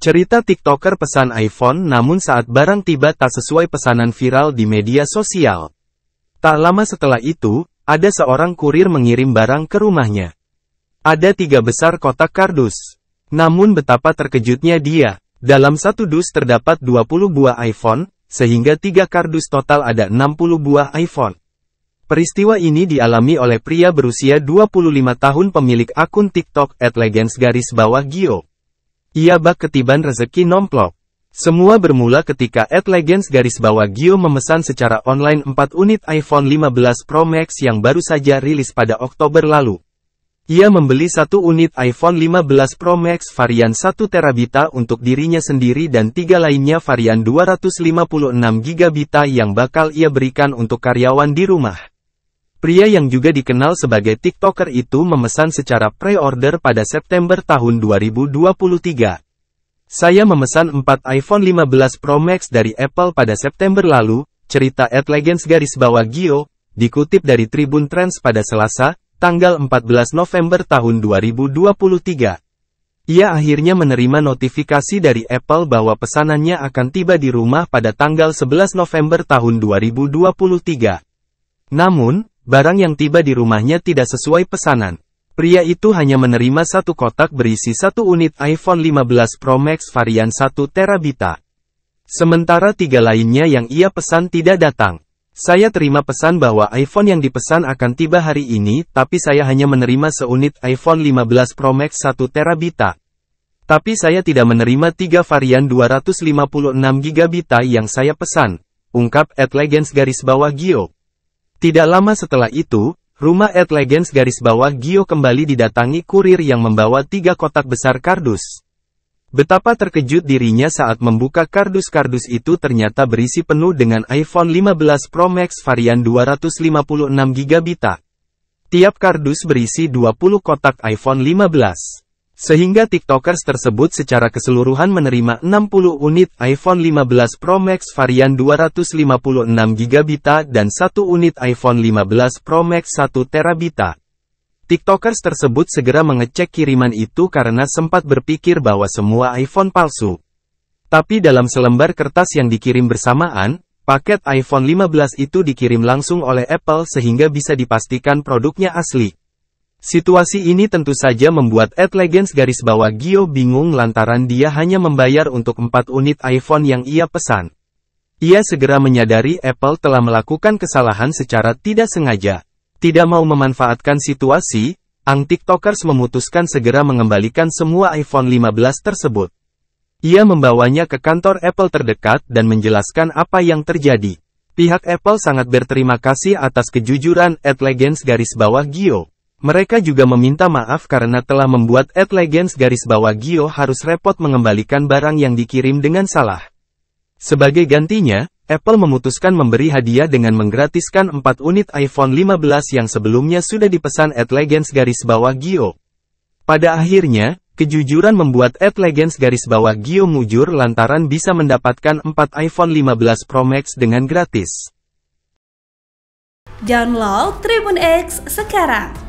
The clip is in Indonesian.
Cerita TikToker pesan iPhone namun saat barang tiba tak sesuai pesanan viral di media sosial. Tak lama setelah itu, ada seorang kurir mengirim barang ke rumahnya. Ada tiga besar kotak kardus. Namun betapa terkejutnya dia, dalam satu dus terdapat 20 buah iPhone, sehingga tiga kardus total ada 60 buah iPhone. Peristiwa ini dialami oleh pria berusia 25 tahun pemilik akun TikTok at legends garis bawah Giok. Ia bak ketiban rezeki nomplok. Semua bermula ketika Ad Legends garis bawah Gio memesan secara online 4 unit iPhone 15 Pro Max yang baru saja rilis pada Oktober lalu. Ia membeli satu unit iPhone 15 Pro Max varian 1 terabita untuk dirinya sendiri dan tiga lainnya varian 256 gigabita yang bakal ia berikan untuk karyawan di rumah. Pria yang juga dikenal sebagai TikToker itu memesan secara pre-order pada September tahun 2023. Saya memesan 4 iPhone 15 Pro Max dari Apple pada September lalu, cerita Ad Legends garis bawah Gio, dikutip dari Tribun Trends pada Selasa, tanggal 14 November tahun 2023. Ia akhirnya menerima notifikasi dari Apple bahwa pesanannya akan tiba di rumah pada tanggal 11 November tahun 2023. Namun, Barang yang tiba di rumahnya tidak sesuai pesanan. Pria itu hanya menerima satu kotak berisi satu unit iPhone 15 Pro Max varian 1 terabita. Sementara tiga lainnya yang ia pesan tidak datang. Saya terima pesan bahwa iPhone yang dipesan akan tiba hari ini, tapi saya hanya menerima seunit iPhone 15 Pro Max 1 terabita. Tapi saya tidak menerima tiga varian 256 GB yang saya pesan. Ungkap at legends garis bawah Gio. Tidak lama setelah itu, rumah Ed Legends garis bawah Gio kembali didatangi kurir yang membawa tiga kotak besar kardus. Betapa terkejut dirinya saat membuka kardus-kardus itu ternyata berisi penuh dengan iPhone 15 Pro Max varian 256GB. Tiap kardus berisi 20 kotak iPhone 15. Sehingga TikTokers tersebut secara keseluruhan menerima 60 unit iPhone 15 Pro Max varian 256GB dan 1 unit iPhone 15 Pro Max 1TB. TikTokers tersebut segera mengecek kiriman itu karena sempat berpikir bahwa semua iPhone palsu. Tapi dalam selembar kertas yang dikirim bersamaan, paket iPhone 15 itu dikirim langsung oleh Apple sehingga bisa dipastikan produknya asli. Situasi ini tentu saja membuat Ed Legends garis bawah Gio bingung lantaran dia hanya membayar untuk 4 unit iPhone yang ia pesan. Ia segera menyadari Apple telah melakukan kesalahan secara tidak sengaja. Tidak mau memanfaatkan situasi, Ang TikTokers memutuskan segera mengembalikan semua iPhone 15 tersebut. Ia membawanya ke kantor Apple terdekat dan menjelaskan apa yang terjadi. Pihak Apple sangat berterima kasih atas kejujuran Ed Legends garis bawah Gio. Mereka juga meminta maaf karena telah membuat At Legends garis bawah Gio harus repot mengembalikan barang yang dikirim dengan salah. Sebagai gantinya, Apple memutuskan memberi hadiah dengan menggratiskan 4 unit iPhone 15 yang sebelumnya sudah dipesan At Legends garis bawah Gio. Pada akhirnya, kejujuran membuat At Legends garis bawah Gio mujur lantaran bisa mendapatkan 4 iPhone 15 Pro Max dengan gratis. Download Tribun X sekarang